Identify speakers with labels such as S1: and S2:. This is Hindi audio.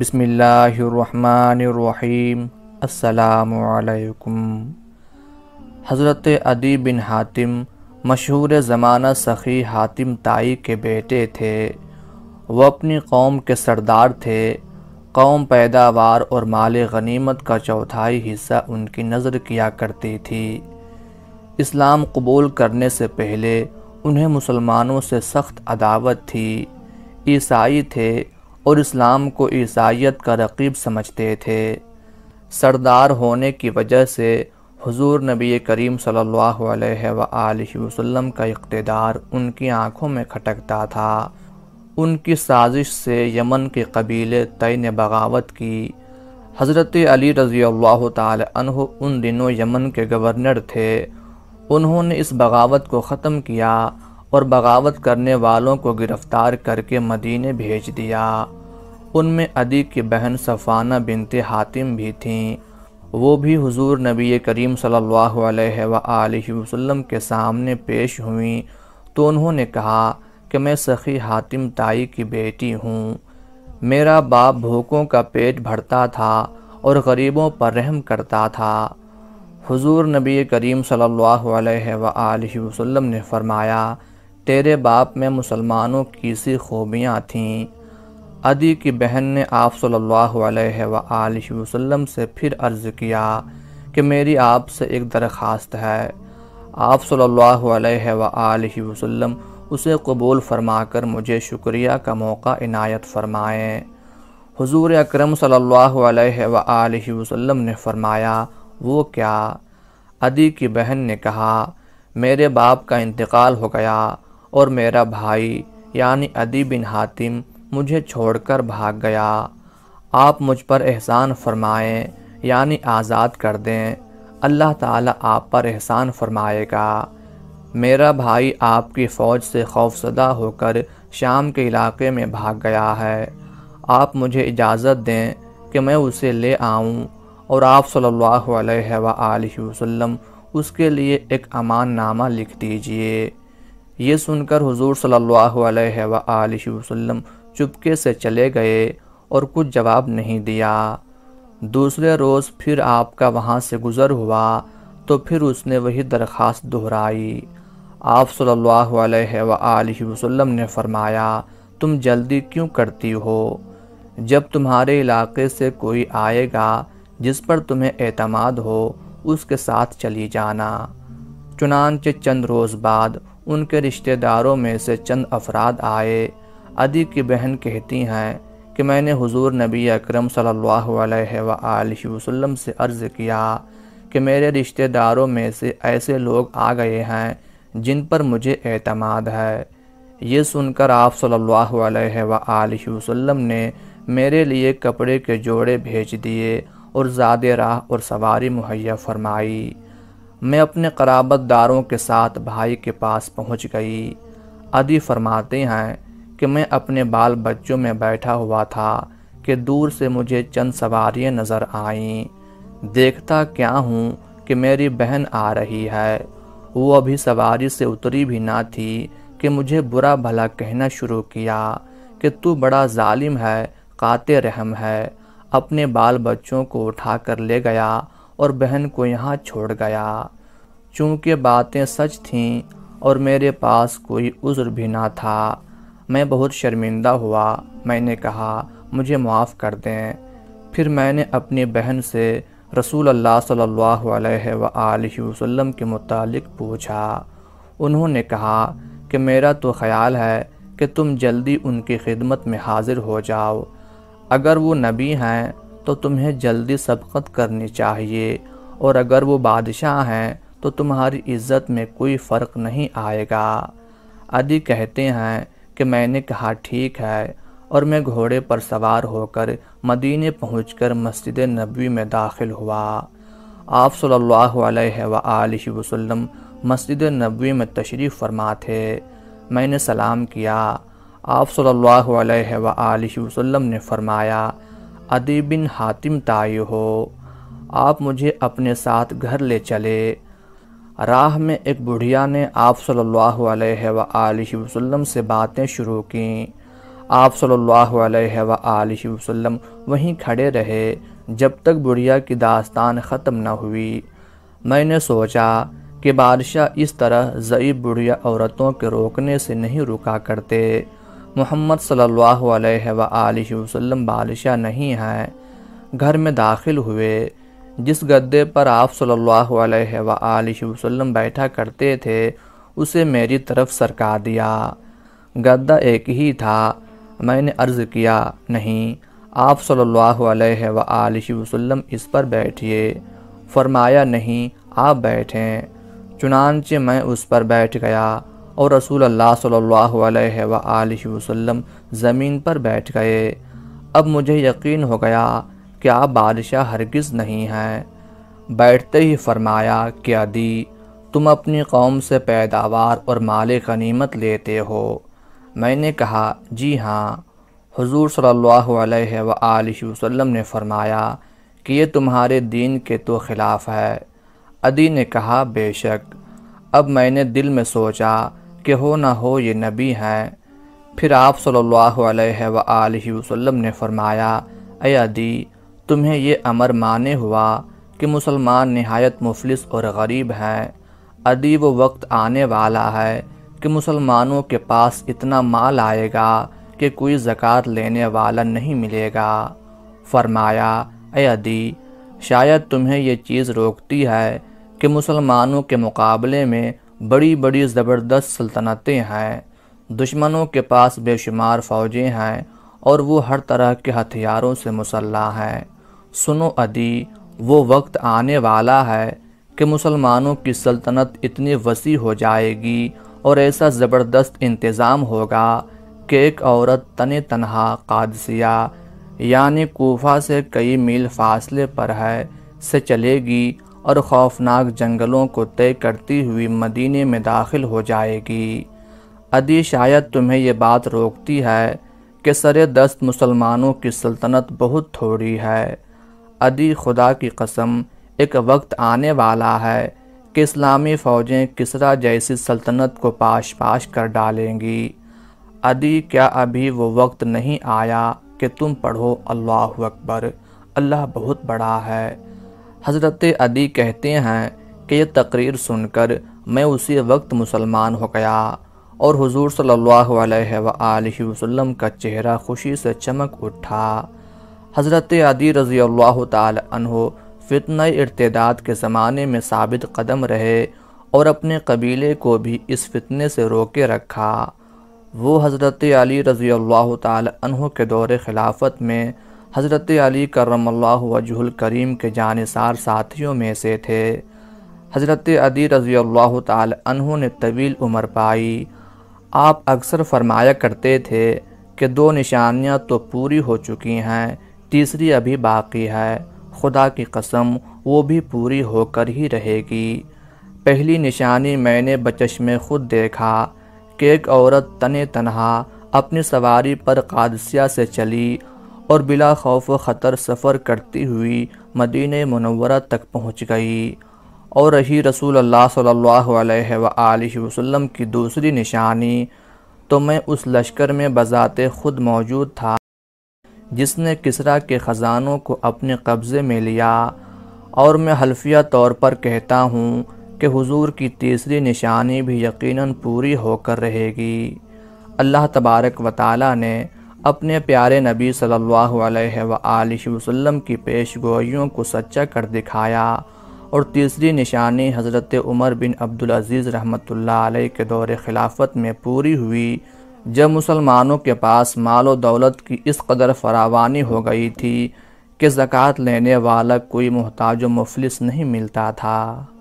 S1: बिसमीम असलकुम हज़रत अदी बिन हातिम मशहूर ज़माना सखी हातिम ताई के बेटे थे वो अपनी कौम के सरदार थे कौम पैदावार और माल गनीमत का चौथाई हिस्सा उनकी नज़र किया करती थी इस्लाम कबूल करने से पहले उन्हें मुसलमानों से सख्त अदावत थी ईसाई थे और इस्लाम को ईसाइत का रकीब समझते थे सरदार होने की वजह से हुजूर नबी करीम सल्लल्लाहु अलैहि वसल्लम का इकतदार उनकी आंखों में खटकता था उनकी साजिश से यमन के कबीले तय ने बगावत की हज़रत अली रज़ी अल्लाह उन दिनों यमन के गवर्नर थे उन्होंने इस बगावत को ख़त्म किया और बगावत करने वालों को गिरफ़्तार करके मदीने भेज दिया उनमें अदी की बहन सफ़ाना बिनते हातिम भी थीं वो भी हुजूर नबी करीम सल्लल्लाहु अलैहि वसल्लम के सामने पेश हुई तो उन्होंने कहा कि मैं सखी हातिम ताई की बेटी हूँ मेरा बाप भूखों का पेट भरता था और गरीबों पर रहम करता था हुजूर नबी करीम सल्लल्लाहु अलैहि वसल्लम ने फरमाया तेरे बाप में मुसलमानों की सी खूबियाँ थीं अदी की बहन ने आप सल्लल्लाहु अलैहि वसल्लम से फिर अर्ज़ किया कि मेरी आपसे एक दरख्वास्त है आप सल्लल्लाहु अलैहि वसल्लम उसे कबूल फरमाकर मुझे शुक्रिया का मौका इनायत फरमाएं हुजूर अकरम सल्लल्लाहु अलैहि वसल्लम ने फ़रमाया वो क्या अदी की बहन ने कहा मेरे बाप का इंतकाल हो गया और मेरा भाई यानी अदी बिन हातिम मुझे छोड़कर भाग गया आप मुझ पर एहसान फरमाएं यानी आज़ाद कर दें अल्लाह ताला आप पर एहसान फरमाएगा मेरा भाई आपकी फ़ौज से खौफसदा होकर शाम के इलाके में भाग गया है आप मुझे इजाज़त दें कि मैं उसे ले आऊं और आप सल्लल्लाहु अलैहि वसल्लम उसके लिए एक अमान नामा लिख दीजिए ये सुनकर हुजूर सल्लल्लाहु अलैहि वसल्लम चुपके से चले गए और कुछ जवाब नहीं दिया दूसरे रोज़ फिर आपका वहाँ से गुज़र हुआ तो फिर उसने वही दरख्वास्त दोहराई आप सल्लल्लाहु अलैहि वसल्लम ने फरमाया तुम जल्दी क्यों करती हो जब तुम्हारे इलाके से कोई आएगा जिस पर तुम्हें एतमाद हो उसके साथ चली जाना चुनानचे चंद रोज़ बाद उनके रिश्तेदारों में से चंद अफराद आए अदी की बहन कहती हैं कि मैंने हुजूर नबी अकरम सल्लल्लाहु अलैहि वसल्लम से अर्ज़ किया कि मेरे रिश्तेदारों में से ऐसे लोग आ गए हैं जिन पर मुझे एतमाद है ये सुनकर आप सल्लल्लाहु अलैहि वसल्लम ने मेरे लिए कपड़े के जोड़े भेज दिए और ज़्यादा राह और सवारी मुहैया फरमाई मैं अपने कराबत दारों के साथ भाई के पास पहुँच गई अदी फरमाते हैं कि मैं अपने बाल बच्चों में बैठा हुआ था कि दूर से मुझे चंद सवारियाँ नज़र आईं देखता क्या हूँ कि मेरी बहन आ रही है वो अभी सवारी से उतरी भी ना थी कि मुझे बुरा भला कहना शुरू किया कि तू बड़ा जालिम है काते रहम है अपने बाल बच्चों को उठा कर ले गया और बहन को यहाँ छोड़ गया चूँकि बातें सच थीं और मेरे पास कोई उज़्र भी ना था मैं बहुत शर्मिंदा हुआ मैंने कहा मुझे माफ़ कर दें फिर मैंने अपनी बहन से रसूल अल्लाह सल्लल्लाहु अलैहि वसल्लम के मुतालिक पूछा उन्होंने कहा कि मेरा तो ख़्याल है कि तुम जल्दी उनकी खिदमत में हाजिर हो जाओ अगर वो नबी हैं तो तुम्हें जल्दी सबकत करनी चाहिए और अगर वो बादशाह हैं तो तुम्हारी इज़्ज़त में कोई फ़र्क नहीं आएगा अदी कहते हैं कि मैंने कहा ठीक है और मैं घोड़े पर सवार होकर मदीने पहुंचकर मस्जिद नबी में दाखिल हुआ आप सल्लल्लाहु अलैहि सल्ला वसल्लम मस्जिद नबी में तशरीफ़ फरमा थे मैंने सलाम किया आप सल्लल्लाहु अलैहि वसल्लम ने फरमाया अदी बिन हातिम ताई हो आप मुझे अपने साथ घर ले चले राह में एक बुढ़िया ने आप सल्लल्लाहु अलैहि वसल्लम से बातें शुरू की आप सल्लल्लाहु अलैहि वसल्लम वहीं खड़े रहे जब तक बुढ़िया की दास्तान ख़त्म न हुई मैंने सोचा कि बादशाह इस तरह ज़ई बुढ़िया औरतों के रोकने से नहीं रुका करते मोहम्मद सल्लल्लाहु अलैहि वसल्लम बादशाह नहीं हैं घर में दाखिल हुए जिस गद्दे पर आप सल्लल्लाहु अलैहि वसल्लम बैठा करते थे उसे मेरी तरफ सरका दिया गद्दा एक ही था मैंने अर्ज़ किया नहीं आप सल्लल्लाहु अलैहि वसल्लम इस पर बैठिए फरमाया नहीं आप बैठें चुनानचे मैं उस पर बैठ गया और रसूल अल्लाह सल्लल्लाहु अलैहि वसल्लम ज़मीन पर बैठ गए अब मुझे यकीन हो गया क्या बादशाह हरगिज़ नहीं है बैठते ही फरमाया कि अदी तुम अपनी कौम से पैदावार और माल गनीमत लेते हो मैंने कहा जी हाँ हुजूर सल्लल्लाहु अलैहि वसल्लम ने फरमाया कि ये तुम्हारे दीन के तो ख़िलाफ़ है अदी ने कहा बेशक अब मैंने दिल में सोचा कि हो ना हो ये नबी हैं फिर आप सल्लल्लाहु अलैहि वसल्लम ने फरमाया अय अदी तुम्हें ये अमर माने हुआ कि मुसलमान नहायत मुफलिस और गरीब हैं अदी वो वक्त आने वाला है कि मुसलमानों के पास इतना माल आएगा कि कोई ज़क़़त लेने वाला नहीं मिलेगा फरमाया अदी शायद तुम्हें ये चीज़ रोकती है कि मुसलमानों के मुकाबले में बड़ी बड़ी ज़बरदस्त सल्तनतें हैं दुश्मनों के पास बेशुमार फ़ौजें हैं और वो हर तरह के हथियारों से मुसल्ला हैं सुनो अदी वो वक्त आने वाला है कि मुसलमानों की सल्तनत इतनी वसी हो जाएगी और ऐसा ज़बरदस्त इंतज़ाम होगा कि एक औरत तन तनहा कादसिया यानी कोफा से कई मील फासले पर है से चलेगी और खौफनाक जंगलों को तय करती हुई मदीने में दाखिल हो जाएगी अदी शायद तुम्हें ये बात रोकती है कि सर दस्त मुसलमानों की सल्तनत बहुत थोड़ी है अदी खुदा की कसम एक वक्त आने वाला है कि इस्लामी फ़ौजें किसरा जैसी सल्तनत को पाश पाश कर डालेंगी अदी क्या अभी वो वक्त नहीं आया कि तुम पढ़ो अल्लाह अकबर अल्लाह बहुत बड़ा है हज़रत अदी कहते हैं कि यह तकरीर सुनकर मैं उसी वक्त मुसलमान हो गया और हुजूर सल्लल्लाहु अलैहि वसल्लम का चेहरा खुशी से चमक उठा हज़रत आदि रज़ी अल्लाह तहो फितन इरतदाद के ज़माने में साबित कदम रहे और अपने कबीले को भी इस फितने से रोके रखा वो हज़रत अली रज़ी अल्लाह तहो के दौर खिलाफत में हज़रत अली करम वजहल करीम के जानसार साथियों में से थे हज़रत अदी रज़ी अल्लाह तहों ने तवील उम्र पाई आप अक्सर फरमाया करते थे कि दो निशानियाँ तो पूरी हो चुकी हैं तीसरी अभी बाकी है खुदा की कसम वो भी पूरी होकर ही रहेगी पहली निशानी मैंने बचश में खुद देखा कि एक औरत तने तनहा अपनी सवारी पर कादसिया से चली और बिला खौफ ख़तर सफ़र करती हुई मदीन मनवरा तक पहुंच गई और रही रसूल अल्लाह सल्लल्लाहु अलैहि वसल्लम की दूसरी निशानी तो मैं उस लश्कर में बजाते खुद मौजूद था जिसने किसरा के ख़जानों को अपने कब्ज़े में लिया और मैं हल्फिया तौर पर कहता हूँ कि हुजूर की तीसरी निशानी भी यकीनन पूरी होकर रहेगी अल्लाह तबारक व ताली ने अपने प्यारे नबी सल्लल्लाहु अलैहि वसल्लम की पेश गोइयों को सच्चा कर दिखाया और तीसरी निशानी हज़रत उमर बिन अब्दुल अज़ीज़ रहमतुल्लाह अलैह के दौर खिलाफत में पूरी हुई जब मुसलमानों के पास माल और दौलत की इस कदर फरावानी हो गई थी कि ज़क़़त लेने वाला कोई मोहताज व मुफलिस नहीं मिलता था